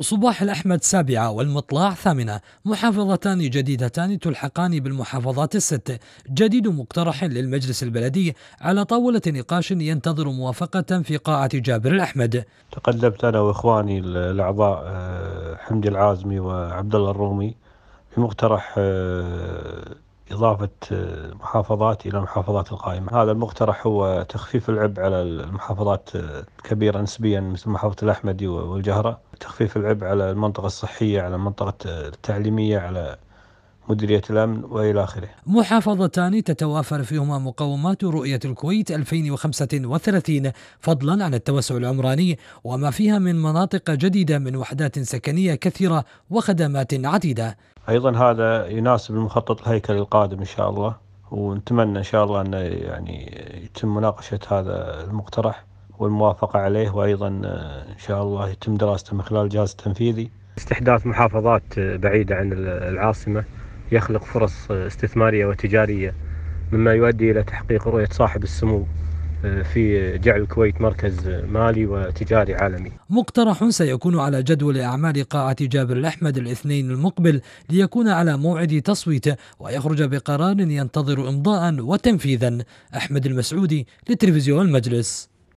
صباح الأحمد سابعة والمطلع ثامنة محافظتان جديدتان تلحقان بالمحافظات الست جديد مقترح للمجلس البلدي على طاولة نقاش ينتظر موافقة في قاعة جابر الأحمد تقدمت أنا وإخواني الأعضاء آه، حمدي العازمي وعبد الله الرومي بمقترح آه، إضافة آه، محافظات إلى المحافظات القائمة هذا المقترح هو تخفيف العبء على المحافظات الكبيرة آه، نسبيا مثل محافظة الأحمدي والجهرة تخفيف العبء على المنطقة الصحية على المنطقة آه، التعليمية على مديرية الأمن وإلى آخره محافظتان تتوافر فيهما مقومات رؤية الكويت 2035 فضلا عن التوسع العمراني وما فيها من مناطق جديدة من وحدات سكنية كثيرة وخدمات عديدة أيضا هذا يناسب المخطط الهيكلي القادم إن شاء الله ونتمنى إن شاء الله أن يعني يتم مناقشة هذا المقترح والموافقة عليه وأيضا إن شاء الله يتم دراسته من خلال الجهاز التنفيذي استحداث محافظات بعيدة عن العاصمة يخلق فرص استثمارية وتجارية مما يؤدي إلى تحقيق رؤية صاحب السمو آه، في جعل الكويت مركز مالي وتجاري عالمي مقترح سيكون على جدول أعمال قاعة جابر الأحمد الاثنين المقبل ليكون على موعد تصويته ويخرج بقرار ينتظر إمضاء وتنفيذا أحمد المسعودي لتلفزيون المجلس